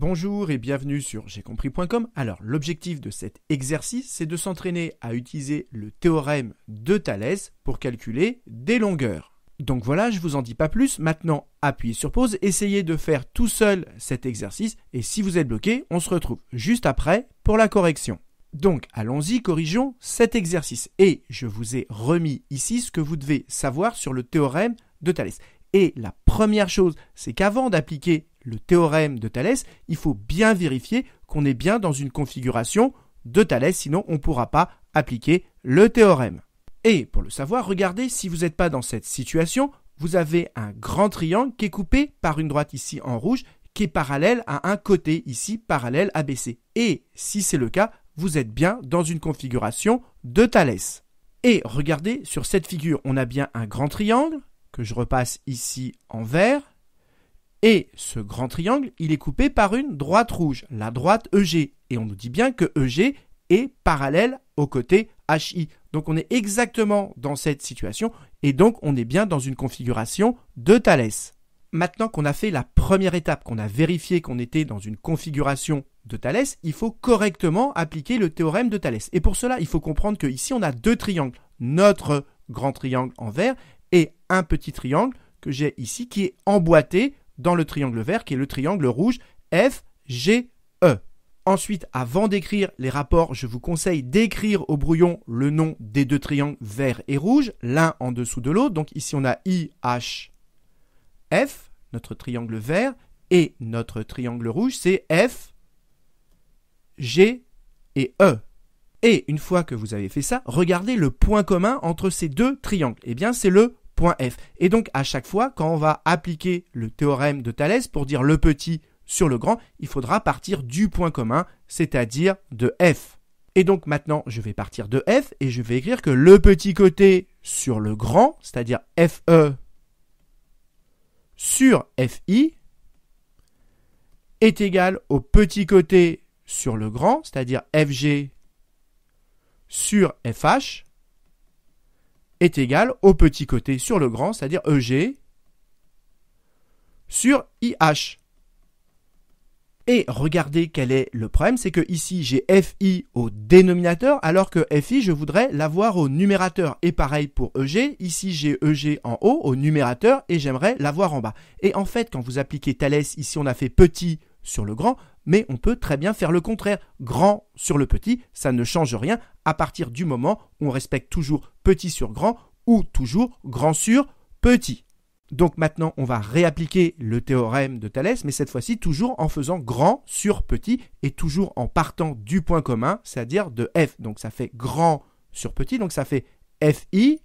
Bonjour et bienvenue sur j'ai compris.com. Alors, l'objectif de cet exercice, c'est de s'entraîner à utiliser le théorème de Thalès pour calculer des longueurs. Donc voilà, je vous en dis pas plus. Maintenant, appuyez sur pause, essayez de faire tout seul cet exercice et si vous êtes bloqué, on se retrouve juste après pour la correction. Donc, allons-y, corrigeons cet exercice. Et je vous ai remis ici ce que vous devez savoir sur le théorème de Thalès. Et la première chose, c'est qu'avant d'appliquer le théorème de Thalès, il faut bien vérifier qu'on est bien dans une configuration de Thalès, sinon on ne pourra pas appliquer le théorème. Et pour le savoir, regardez, si vous n'êtes pas dans cette situation, vous avez un grand triangle qui est coupé par une droite ici en rouge, qui est parallèle à un côté ici, parallèle à BC. Et si c'est le cas, vous êtes bien dans une configuration de Thalès. Et regardez, sur cette figure, on a bien un grand triangle, que je repasse ici en vert, et ce grand triangle, il est coupé par une droite rouge, la droite EG. Et on nous dit bien que EG est parallèle au côté HI. Donc on est exactement dans cette situation et donc on est bien dans une configuration de Thalès. Maintenant qu'on a fait la première étape, qu'on a vérifié qu'on était dans une configuration de Thalès, il faut correctement appliquer le théorème de Thalès. Et pour cela, il faut comprendre qu'ici on a deux triangles. Notre grand triangle en vert et un petit triangle que j'ai ici qui est emboîté dans le triangle vert qui est le triangle rouge f g e Ensuite, avant d'écrire les rapports, je vous conseille d'écrire au brouillon le nom des deux triangles vert et rouge, l'un en dessous de l'autre. Donc ici on a F, notre triangle vert, et notre triangle rouge, c'est F, G et E. Et une fois que vous avez fait ça, regardez le point commun entre ces deux triangles. Eh bien, c'est le f. Et donc à chaque fois, quand on va appliquer le théorème de Thalès pour dire le petit sur le grand, il faudra partir du point commun, c'est-à-dire de f. Et donc maintenant, je vais partir de f et je vais écrire que le petit côté sur le grand, c'est-à-dire fe sur fi, est égal au petit côté sur le grand, c'est-à-dire fg sur fh, est égal au petit côté sur le grand, c'est-à-dire EG sur IH. Et regardez quel est le problème, c'est que ici j'ai FI au dénominateur alors que FI je voudrais l'avoir au numérateur. Et pareil pour EG, ici j'ai EG en haut au numérateur et j'aimerais l'avoir en bas. Et en fait quand vous appliquez Thalès, ici on a fait petit sur le grand, mais on peut très bien faire le contraire. Grand sur le petit, ça ne change rien à partir du moment où on respecte toujours petit sur grand ou toujours grand sur petit. Donc maintenant, on va réappliquer le théorème de Thalès, mais cette fois-ci toujours en faisant grand sur petit et toujours en partant du point commun, c'est-à-dire de f. Donc ça fait grand sur petit, donc ça fait fi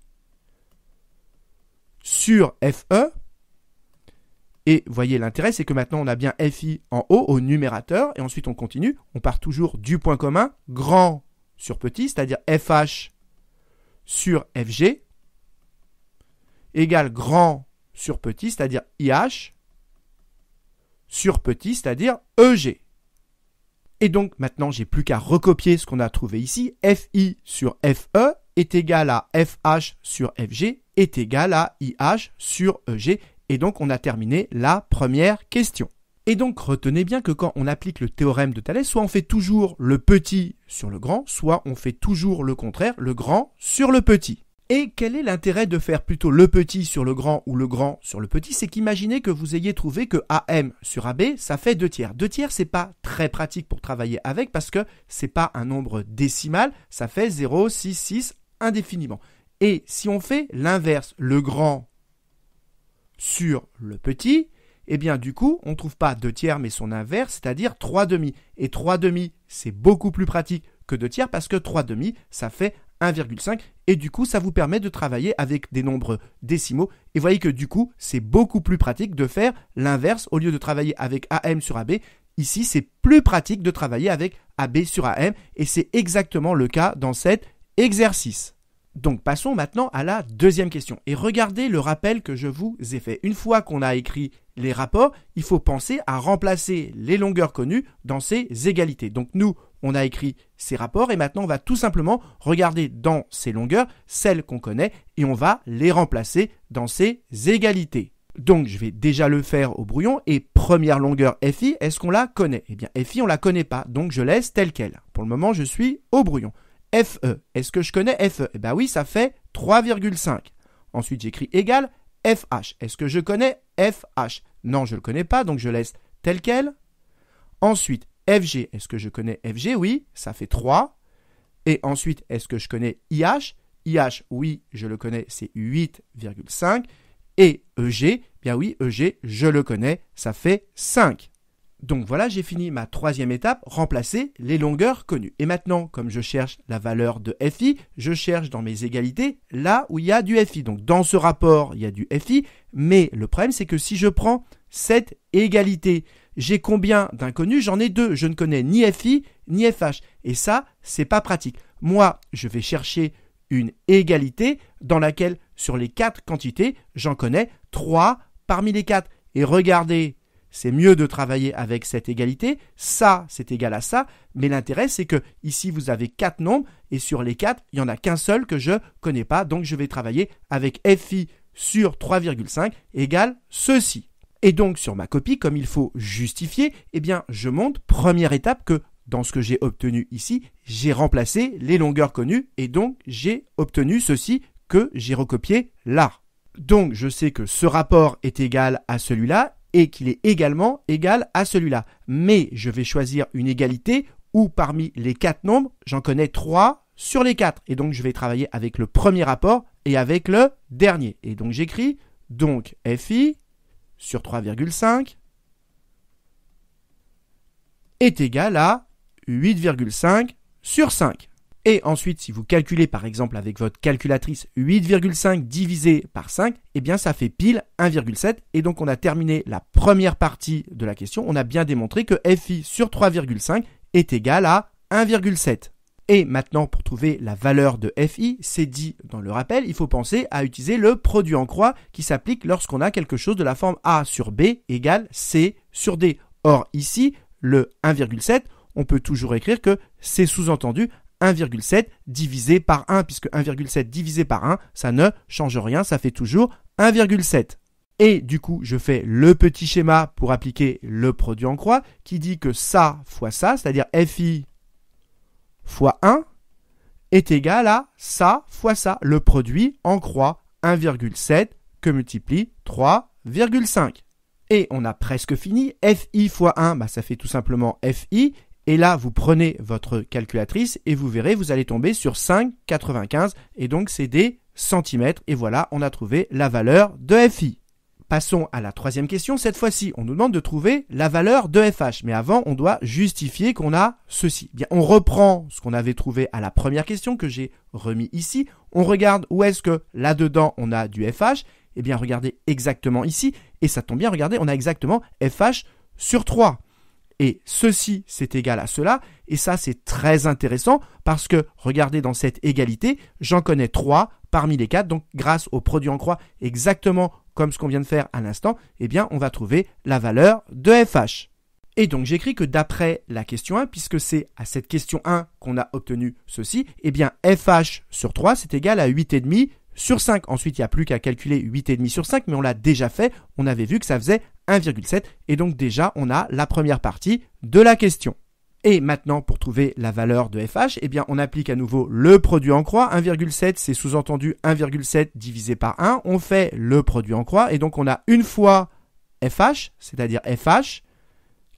sur fe et voyez, l'intérêt, c'est que maintenant, on a bien FI en haut, au numérateur, et ensuite on continue, on part toujours du point commun, grand sur petit, c'est-à-dire FH sur FG, égale grand sur petit, c'est-à-dire IH, sur petit, c'est-à-dire EG. Et donc maintenant, j'ai plus qu'à recopier ce qu'on a trouvé ici. FI sur FE est égal à FH sur FG est égal à IH sur EG. Et donc on a terminé la première question. Et donc retenez bien que quand on applique le théorème de Thalès, soit on fait toujours le petit sur le grand, soit on fait toujours le contraire, le grand sur le petit. Et quel est l'intérêt de faire plutôt le petit sur le grand ou le grand sur le petit C'est qu'imaginez que vous ayez trouvé que AM sur AB, ça fait 2 tiers. 2 tiers, c'est pas très pratique pour travailler avec parce que c'est pas un nombre décimal, ça fait 0, 6, 6 indéfiniment. Et si on fait l'inverse, le grand sur le petit, eh bien du coup, on ne trouve pas 2 tiers mais son inverse, c'est-à-dire 3 demi. Et 3 demi, c'est beaucoup plus pratique que 2 tiers parce que 3 demi, ça fait 1,5 et du coup, ça vous permet de travailler avec des nombres décimaux. Et voyez que du coup, c'est beaucoup plus pratique de faire l'inverse au lieu de travailler avec AM sur AB. Ici, c'est plus pratique de travailler avec AB sur AM et c'est exactement le cas dans cet exercice. Donc passons maintenant à la deuxième question. Et regardez le rappel que je vous ai fait. Une fois qu'on a écrit les rapports, il faut penser à remplacer les longueurs connues dans ces égalités. Donc nous, on a écrit ces rapports et maintenant on va tout simplement regarder dans ces longueurs celles qu'on connaît et on va les remplacer dans ces égalités. Donc je vais déjà le faire au brouillon et première longueur FI, est-ce qu'on la connaît Eh bien FI on ne la connaît pas, donc je laisse telle qu'elle. Pour le moment je suis au brouillon. FE. Est-ce que je connais FE Eh bien oui, ça fait 3,5. Ensuite, j'écris égal FH. Est-ce que je connais FH Non, je ne le connais pas, donc je laisse tel quel. Ensuite, FG. Est-ce que je connais FG Oui, ça fait 3. Et ensuite, est-ce que je connais IH IH, oui, je le connais, c'est 8,5. Et EG, eh bien oui, EG, je le connais, ça fait 5. Donc voilà, j'ai fini ma troisième étape, remplacer les longueurs connues. Et maintenant, comme je cherche la valeur de FI, je cherche dans mes égalités là où il y a du FI. Donc dans ce rapport, il y a du FI, mais le problème c'est que si je prends cette égalité, j'ai combien d'inconnus J'en ai deux. Je ne connais ni FI ni FH. Et ça, c'est pas pratique. Moi, je vais chercher une égalité dans laquelle, sur les quatre quantités, j'en connais trois parmi les quatre. Et regardez, c'est mieux de travailler avec cette égalité, ça c'est égal à ça, mais l'intérêt c'est que ici vous avez quatre nombres et sur les quatre, il n'y en a qu'un seul que je ne connais pas, donc je vais travailler avec FI sur 3,5 égale ceci. Et donc sur ma copie, comme il faut justifier, eh bien je monte première étape que dans ce que j'ai obtenu ici, j'ai remplacé les longueurs connues et donc j'ai obtenu ceci que j'ai recopié là. Donc je sais que ce rapport est égal à celui-là et qu'il est également égal à celui-là. Mais je vais choisir une égalité où parmi les quatre nombres, j'en connais 3 sur les quatre. Et donc je vais travailler avec le premier rapport et avec le dernier. Et donc j'écris donc FI sur 3,5 est égal à 8,5 sur 5. Et ensuite, si vous calculez par exemple avec votre calculatrice 8,5 divisé par 5, eh bien ça fait pile 1,7. Et donc on a terminé la première partie de la question. On a bien démontré que FI sur 3,5 est égal à 1,7. Et maintenant, pour trouver la valeur de FI, c'est dit dans le rappel, il faut penser à utiliser le produit en croix qui s'applique lorsqu'on a quelque chose de la forme A sur B égale C sur D. Or ici, le 1,7, on peut toujours écrire que c'est sous-entendu 1,7 divisé par 1, puisque 1,7 divisé par 1, ça ne change rien, ça fait toujours 1,7. Et du coup, je fais le petit schéma pour appliquer le produit en croix qui dit que ça fois ça, c'est-à-dire FI fois 1, est égal à ça fois ça, le produit en croix 1,7 que multiplie 3,5. Et on a presque fini. FI fois 1, bah, ça fait tout simplement FI et là, vous prenez votre calculatrice et vous verrez, vous allez tomber sur 5,95 et donc c'est des centimètres. Et voilà, on a trouvé la valeur de FI. Passons à la troisième question. Cette fois-ci, on nous demande de trouver la valeur de FH. Mais avant, on doit justifier qu'on a ceci. Eh bien, on reprend ce qu'on avait trouvé à la première question que j'ai remis ici. On regarde où est-ce que là-dedans on a du FH. Eh bien, regardez exactement ici. Et ça tombe bien, regardez, on a exactement FH sur 3 et ceci c'est égal à cela, et ça c'est très intéressant parce que regardez dans cette égalité, j'en connais 3 parmi les 4, donc grâce au produit en croix exactement comme ce qu'on vient de faire à l'instant, eh bien on va trouver la valeur de FH. Et donc j'écris que d'après la question 1, puisque c'est à cette question 1 qu'on a obtenu ceci, eh bien FH sur 3 c'est égal à 8,5 sur 5. Ensuite, il n'y a plus qu'à calculer 8,5 sur 5, mais on l'a déjà fait. On avait vu que ça faisait 1,7. Et donc déjà, on a la première partie de la question. Et maintenant, pour trouver la valeur de FH, eh bien, on applique à nouveau le produit en croix. 1,7, c'est sous-entendu 1,7 divisé par 1. On fait le produit en croix. Et donc, on a une fois FH, c'est-à-dire FH,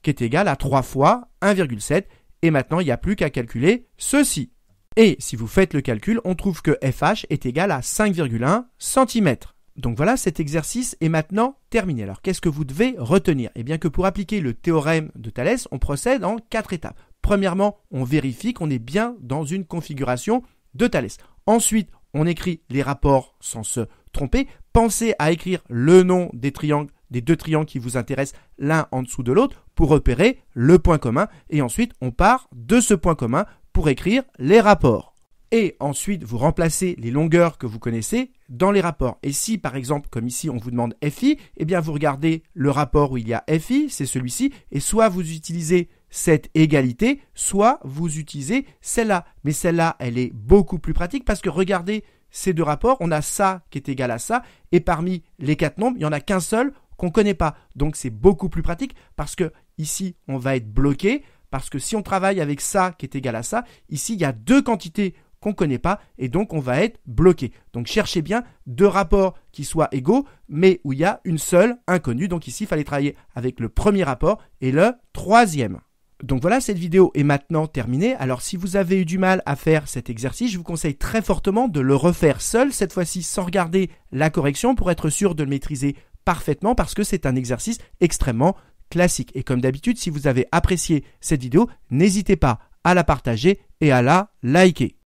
qui est égal à 3 fois 1,7. Et maintenant, il n'y a plus qu'à calculer ceci. Et si vous faites le calcul, on trouve que FH est égal à 5,1 cm. Donc voilà, cet exercice est maintenant terminé. Alors qu'est-ce que vous devez retenir Eh bien que pour appliquer le théorème de Thalès, on procède en quatre étapes. Premièrement, on vérifie qu'on est bien dans une configuration de Thalès. Ensuite, on écrit les rapports sans se tromper. Pensez à écrire le nom des triangles, des deux triangles qui vous intéressent l'un en dessous de l'autre pour repérer le point commun. Et ensuite, on part de ce point commun pour écrire les rapports et ensuite vous remplacez les longueurs que vous connaissez dans les rapports. Et si par exemple, comme ici, on vous demande FI, eh bien vous regardez le rapport où il y a FI, c'est celui-ci, et soit vous utilisez cette égalité, soit vous utilisez celle-là. Mais celle-là, elle est beaucoup plus pratique parce que regardez ces deux rapports, on a ça qui est égal à ça, et parmi les quatre nombres, il n'y en a qu'un seul qu'on ne connaît pas. Donc c'est beaucoup plus pratique parce que ici, on va être bloqué, parce que si on travaille avec ça qui est égal à ça, ici, il y a deux quantités qu'on ne connaît pas et donc on va être bloqué. Donc cherchez bien deux rapports qui soient égaux mais où il y a une seule inconnue. Donc ici, il fallait travailler avec le premier rapport et le troisième. Donc voilà, cette vidéo est maintenant terminée. Alors si vous avez eu du mal à faire cet exercice, je vous conseille très fortement de le refaire seul, cette fois-ci sans regarder la correction pour être sûr de le maîtriser parfaitement parce que c'est un exercice extrêmement classique. Et comme d'habitude, si vous avez apprécié cette vidéo, n'hésitez pas à la partager et à la liker.